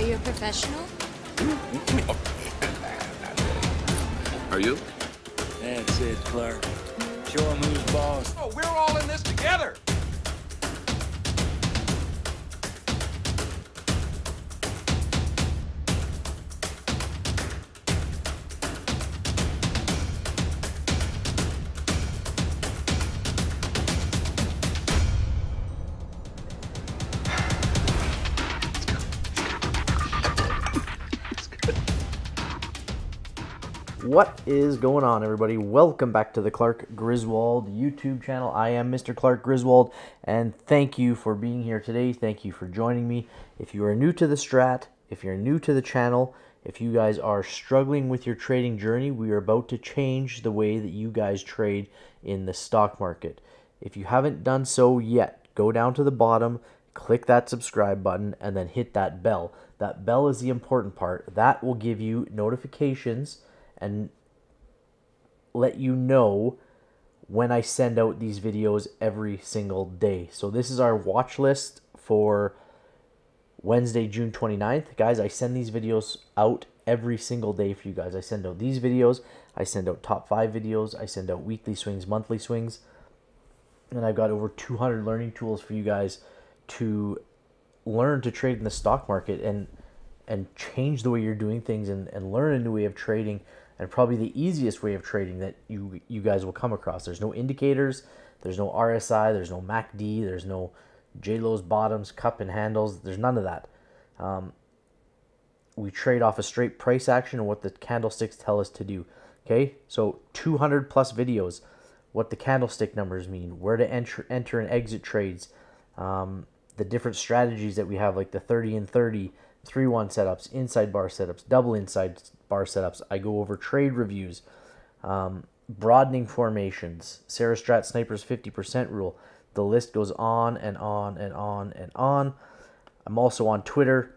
Are you a professional? Are you? That's it, Clark. Show him who's boss. Oh, we're all in this together. What is going on, everybody? Welcome back to the Clark Griswold YouTube channel. I am Mr. Clark Griswold, and thank you for being here today. Thank you for joining me. If you are new to the strat, if you're new to the channel, if you guys are struggling with your trading journey, we are about to change the way that you guys trade in the stock market. If you haven't done so yet, go down to the bottom, click that subscribe button, and then hit that bell. That bell is the important part. That will give you notifications and let you know when I send out these videos every single day. So this is our watch list for Wednesday, June 29th. Guys, I send these videos out every single day for you guys. I send out these videos, I send out top five videos, I send out weekly swings, monthly swings, and I've got over 200 learning tools for you guys to learn to trade in the stock market and and change the way you're doing things and, and learn a new way of trading and probably the easiest way of trading that you you guys will come across. There's no indicators, there's no RSI, there's no MACD, there's no JLO's bottoms, cup and handles. There's none of that. Um, we trade off a straight price action and what the candlesticks tell us to do. Okay, so 200 plus videos, what the candlestick numbers mean, where to enter enter and exit trades, um, the different strategies that we have like the 30 and 30, 3-1 setups, inside bar setups, double inside bar setups. I go over trade reviews, um, broadening formations, Sarah Strat Sniper's 50% rule. The list goes on and on and on and on. I'm also on Twitter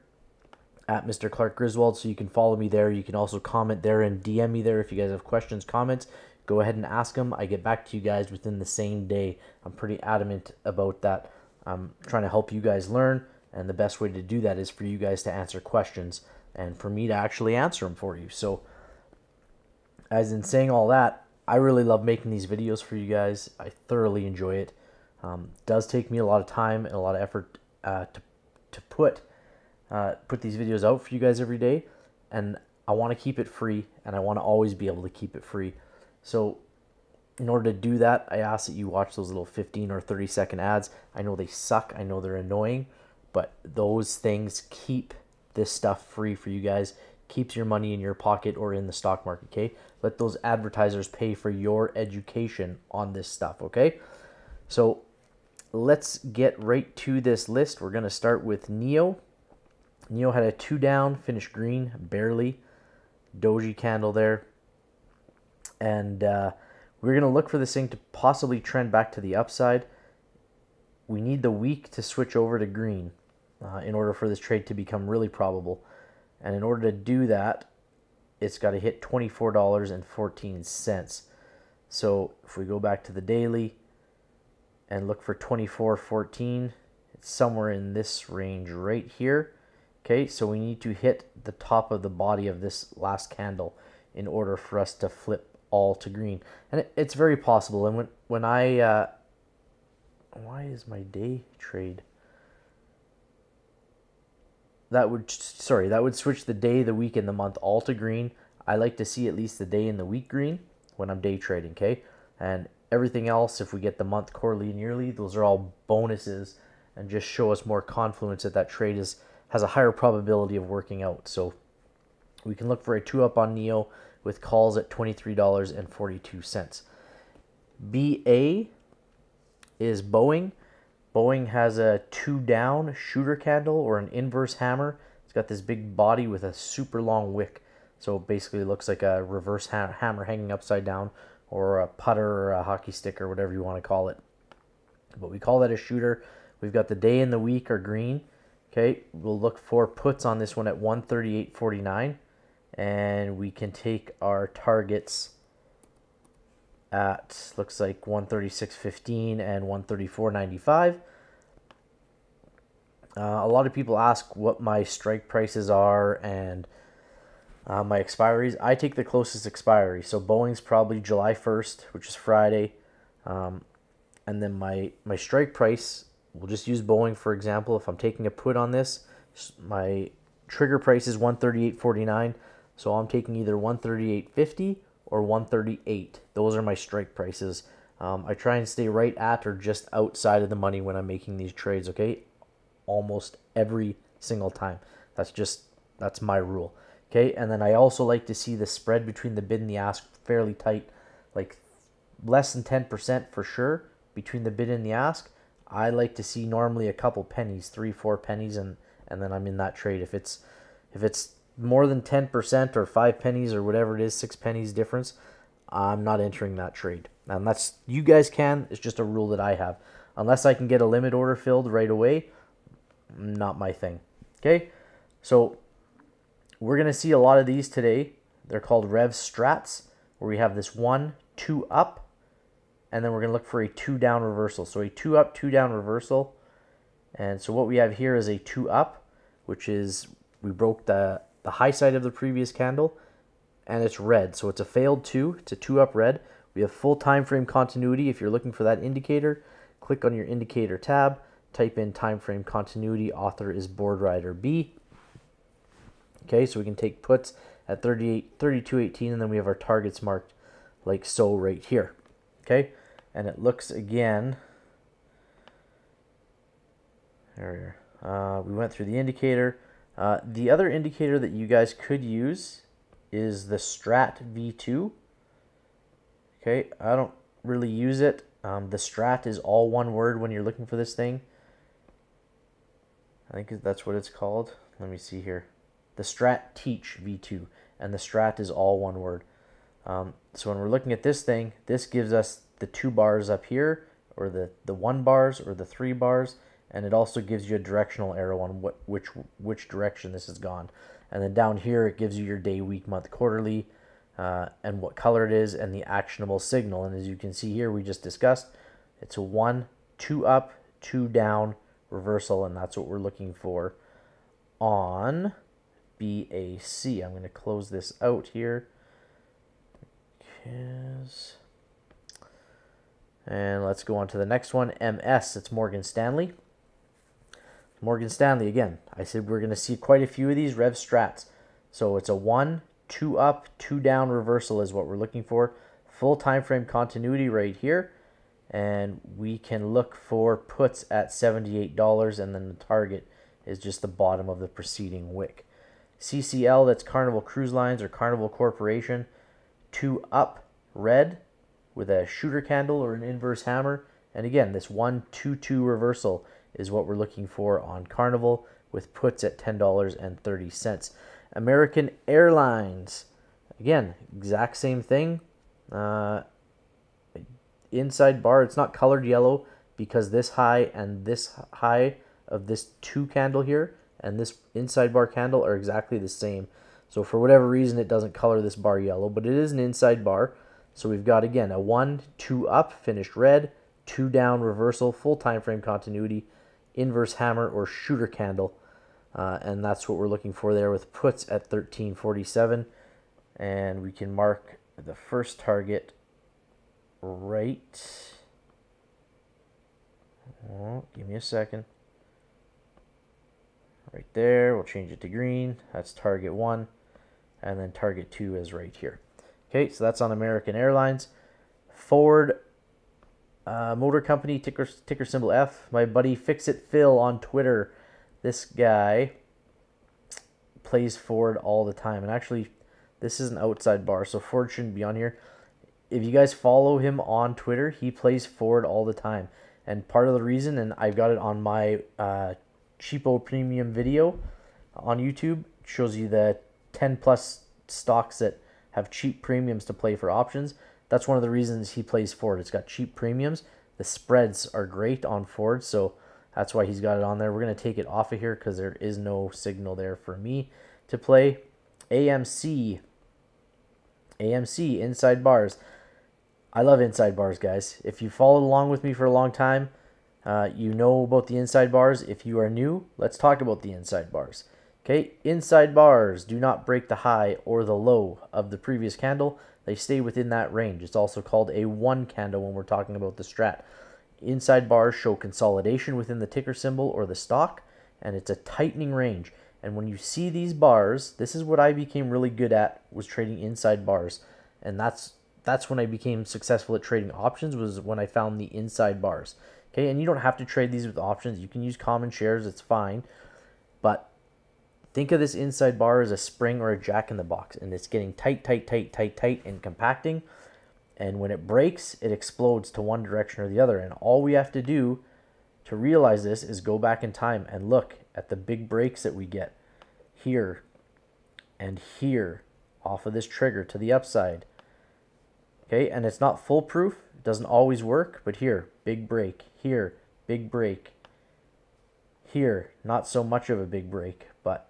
at Mr. Clark Griswold, so you can follow me there. You can also comment there and DM me there if you guys have questions, comments. Go ahead and ask them. I get back to you guys within the same day. I'm pretty adamant about that. I'm trying to help you guys learn, and the best way to do that is for you guys to answer questions and for me to actually answer them for you. So, as in saying all that, I really love making these videos for you guys. I thoroughly enjoy it. Um, does take me a lot of time and a lot of effort uh, to, to put uh, put these videos out for you guys every day, and I want to keep it free, and I want to always be able to keep it free. So in order to do that, I ask that you watch those little 15 or 30 second ads. I know they suck. I know they're annoying, but those things keep this stuff free for you guys. Keeps your money in your pocket or in the stock market, okay? Let those advertisers pay for your education on this stuff, okay? So let's get right to this list. We're going to start with Neo. Neo had a two down, finished green, barely. Doji candle there. And uh, we're going to look for this thing to possibly trend back to the upside. We need the week to switch over to green uh, in order for this trade to become really probable. And in order to do that, it's got to hit $24.14. So if we go back to the daily and look for 24.14, it's somewhere in this range right here. Okay, so we need to hit the top of the body of this last candle in order for us to flip all to green. And it, it's very possible. And when, when I, uh, why is my day trade? that would sorry that would switch the day the week and the month all to green i like to see at least the day and the week green when i'm day trading okay and everything else if we get the month quarterly and yearly those are all bonuses and just show us more confluence that that trade is has a higher probability of working out so we can look for a two up on neo with calls at $23.42 ba is boeing Boeing has a two down shooter candle or an inverse hammer. It's got this big body with a super long wick. So it basically looks like a reverse ha- hammer hanging upside down or a putter or a hockey stick or whatever you want to call it. But we call that a shooter. We've got the day and the week are green. Okay, we'll look for puts on this one at 138.49 and we can take our targets at looks like 136.15 and 134.95. Uh, a lot of people ask what my strike prices are and uh, my expiries. I take the closest expiry. So Boeing's probably July 1st, which is Friday. Um, and then my, my strike price, we'll just use Boeing for example. If I'm taking a put on this, my trigger price is 138.49. So I'm taking either 138.50 or 138. Those are my strike prices. Um, I try and stay right at or just outside of the money when I'm making these trades, okay? Almost every single time. That's just, that's my rule, okay? And then I also like to see the spread between the bid and the ask fairly tight, like less than 10% for sure between the bid and the ask. I like to see normally a couple pennies, three, four pennies, and, and then I'm in that trade. If it's, if it's more than 10% or 5 pennies or whatever it is, 6 pennies difference, I'm not entering that trade. Unless you guys can, it's just a rule that I have. Unless I can get a limit order filled right away, not my thing. Okay? So we're going to see a lot of these today. They're called rev strats, where we have this one, two up, and then we're going to look for a two down reversal. So a two up, two down reversal. And so what we have here is a two up, which is we broke the the high side of the previous candle, and it's red. So it's a failed 2 to 2 up red. We have full time frame continuity. If you're looking for that indicator, click on your indicator tab, type in time frame continuity, author is board rider B. Okay, so we can take puts at 38, 32.18, and then we have our targets marked like so right here. Okay, and it looks again, there we are. Uh, we went through the indicator, uh, the other indicator that you guys could use is the Strat V2. Okay, I don't really use it. Um, the Strat is all one word when you're looking for this thing. I think that's what it's called. Let me see here. The Strat Teach V2, and the Strat is all one word. Um, so when we're looking at this thing, this gives us the two bars up here, or the, the one bars, or the three bars, and it also gives you a directional arrow on what which which direction this has gone. And then down here, it gives you your day, week, month, quarterly, uh, and what color it is, and the actionable signal. And as you can see here, we just discussed, it's a one, two up, two down reversal, and that's what we're looking for on BAC. I'm going to close this out here. And let's go on to the next one, MS. It's Morgan Stanley. Morgan Stanley again. I said we're going to see quite a few of these rev strats. So it's a one, two up, two down reversal is what we're looking for. Full time frame continuity right here. And we can look for puts at $78 and then the target is just the bottom of the preceding wick. CCL, that's Carnival Cruise Lines or Carnival Corporation, two up red with a shooter candle or an inverse hammer. And again, this one two two reversal is what we're looking for on Carnival with puts at $10.30. American Airlines, again, exact same thing. Uh, inside bar, it's not colored yellow because this high and this high of this two candle here and this inside bar candle are exactly the same. So for whatever reason, it doesn't color this bar yellow, but it is an inside bar. So we've got, again, a 1, 2 up, finished red, 2 down reversal, full time frame continuity, inverse hammer or shooter candle. Uh, and that's what we're looking for there with puts at 1347. And we can mark the first target right. Oh, give me a second. Right there, we'll change it to green. That's target one. And then target two is right here. Okay, so that's on American Airlines. Ford uh, motor company ticker ticker symbol F. My buddy Fix It Phil on Twitter. This guy plays Ford all the time, and actually, this is an outside bar, so Ford shouldn't be on here. If you guys follow him on Twitter, he plays Ford all the time, and part of the reason, and I've got it on my uh, cheapo premium video on YouTube, shows you the 10 plus stocks that have cheap premiums to play for options that's one of the reasons he plays Ford. It's got cheap premiums. The spreads are great on Ford, so that's why he's got it on there. We're going to take it off of here because there is no signal there for me to play. AMC. AMC, Inside Bars. I love Inside Bars, guys. If you followed along with me for a long time, uh, you know about the Inside Bars. If you are new, let's talk about the Inside Bars. Okay, inside bars do not break the high or the low of the previous candle. They stay within that range. It's also called a one candle when we're talking about the strat. Inside bars show consolidation within the ticker symbol or the stock, and it's a tightening range. And when you see these bars, this is what I became really good at was trading inside bars. And that's that's when I became successful at trading options was when I found the inside bars. Okay, and you don't have to trade these with options. You can use common shares, it's fine. But Think of this inside bar as a spring or a jack in the box, and it's getting tight, tight, tight, tight, tight, and compacting. And when it breaks, it explodes to one direction or the other. And all we have to do to realize this is go back in time and look at the big breaks that we get here and here off of this trigger to the upside. Okay, and it's not foolproof, it doesn't always work, but here, big break, here, big break, here, not so much of a big break, but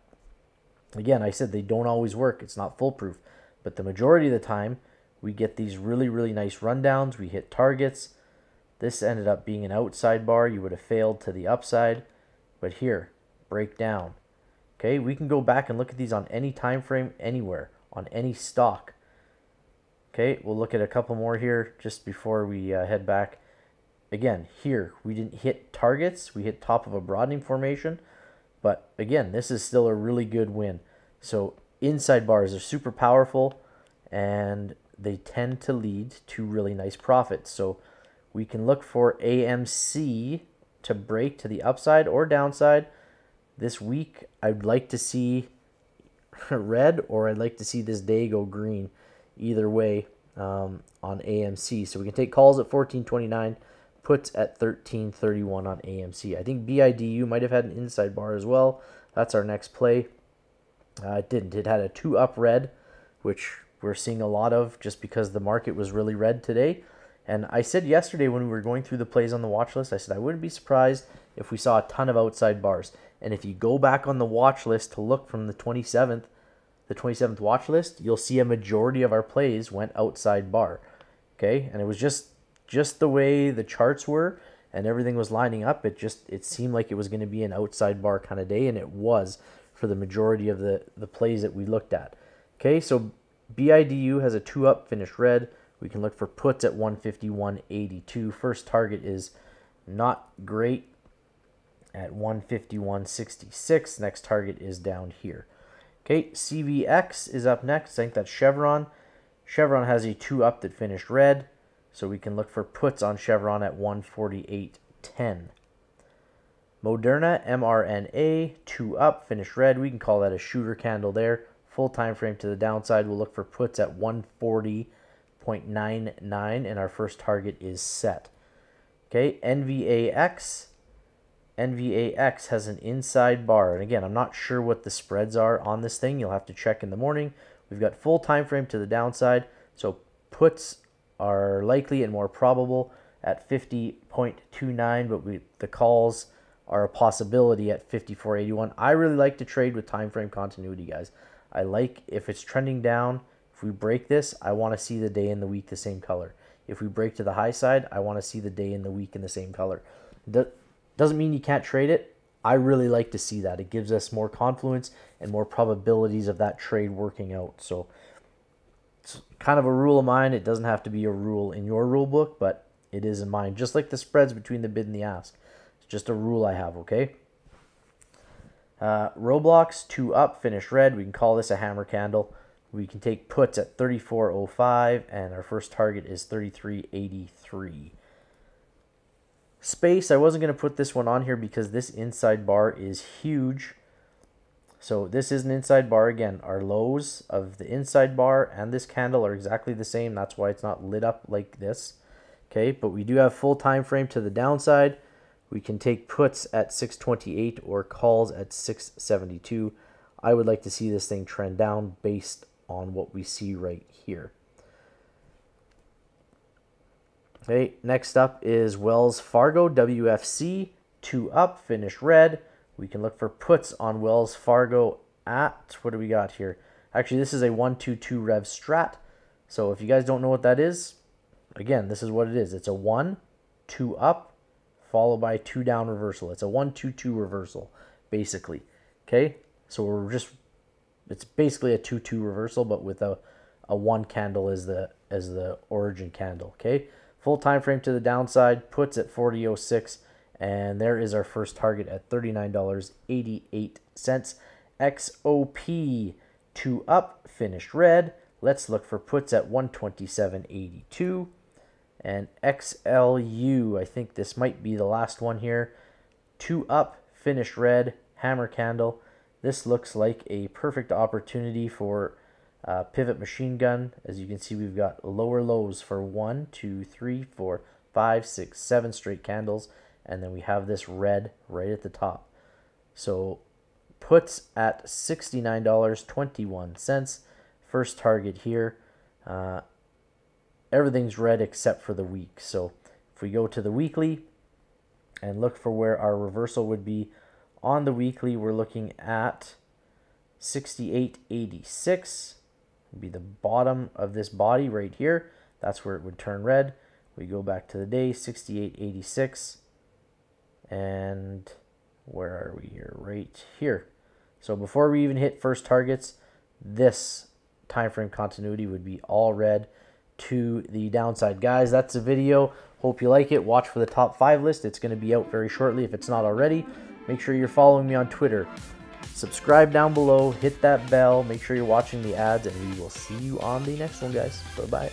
Again, I said they don't always work. It's not foolproof. But the majority of the time, we get these really, really nice rundowns. We hit targets. This ended up being an outside bar. You would have failed to the upside. But here, break down. Okay, we can go back and look at these on any time frame, anywhere, on any stock. Okay, we'll look at a couple more here just before we uh, head back. Again, here, we didn't hit targets. We hit top of a broadening formation. But again, this is still a really good win. So inside bars are super powerful and they tend to lead to really nice profits. So we can look for AMC to break to the upside or downside. This week, I'd like to see red or I'd like to see this day go green either way um, on AMC. So we can take calls at 1429 puts at 1331 on AMC. I think BIDU might have had an inside bar as well. That's our next play. Uh, it didn't. It had a two up red, which we're seeing a lot of just because the market was really red today. And I said yesterday when we were going through the plays on the watch list, I said I wouldn't be surprised if we saw a ton of outside bars. And if you go back on the watch list to look from the 27th, the 27th watch list, you'll see a majority of our plays went outside bar. Okay? And it was just just the way the charts were and everything was lining up, it just it seemed like it was going to be an outside bar kind of day, and it was for the majority of the the plays that we looked at. Okay, so BIDU has a two up finish red. We can look for puts at 151.82. First target is not great at 151.66. Next target is down here. Okay, CVX is up next. I think that's Chevron. Chevron has a two up that finished red. So we can look for puts on Chevron at 148.10. Moderna mRNA, two up, finished red. We can call that a shooter candle there. Full time frame to the downside. We'll look for puts at 140.99 and our first target is set. Okay, NVAX. NVAX has an inside bar. And again, I'm not sure what the spreads are on this thing. You'll have to check in the morning. We've got full time frame to the downside. So puts are likely and more probable at 50.29, but we, the calls are a possibility at 54.81. I really like to trade with time frame continuity, guys. I like if it's trending down, if we break this, I want to see the day and the week the same color. If we break to the high side, I want to see the day and the week in the same color. That doesn't mean you can't trade it. I really like to see that. It gives us more confluence and more probabilities of that trade working out. So it's kind of a rule of mine. It doesn't have to be a rule in your rule book, but it is in mine. Just like the spreads between the bid and the ask. It's just a rule I have, okay? Uh, Roblox, two up, finish red. We can call this a hammer candle. We can take puts at 34.05, and our first target is 33.83. Space, I wasn't going to put this one on here because this inside bar is huge. So this is an inside bar again. Our lows of the inside bar and this candle are exactly the same. That's why it's not lit up like this. Okay, but we do have full time frame to the downside. We can take puts at 628 or calls at 672. I would like to see this thing trend down based on what we see right here. Okay, next up is Wells Fargo WFC, two up, finish red. We can look for puts on Wells Fargo at, what do we got here? Actually, this is a 122 rev strat. So if you guys don't know what that is, again, this is what it is. It's a 1, 2 up, followed by 2 down reversal. It's a 122 reversal, basically. Okay? So we're just, it's basically a 2-2 reversal, but with a, a 1 candle as the, as the origin candle. Okay? Full time frame to the downside, puts at 40.06 and there is our first target at $39.88. XOP two up, finished red. Let's look for puts at 127.82. And XLU, I think this might be the last one here. Two up, finished red, hammer candle. This looks like a perfect opportunity for uh, pivot machine gun. As you can see, we've got lower lows for one, two, three, four, five, six, seven straight candles and then we have this red right at the top. So puts at $69.21. First target here. Uh, everything's red except for the week. So if we go to the weekly and look for where our reversal would be on the weekly, we're looking at 68.86. Be the bottom of this body right here. That's where it would turn red. We go back to the day, 68.86. And where are we here? Right here. So before we even hit first targets, this time frame continuity would be all red to the downside. Guys, that's the video. Hope you like it. Watch for the top five list. It's going to be out very shortly if it's not already. Make sure you're following me on Twitter. Subscribe down below. Hit that bell. Make sure you're watching the ads. And we will see you on the next one, guys. Bye-bye.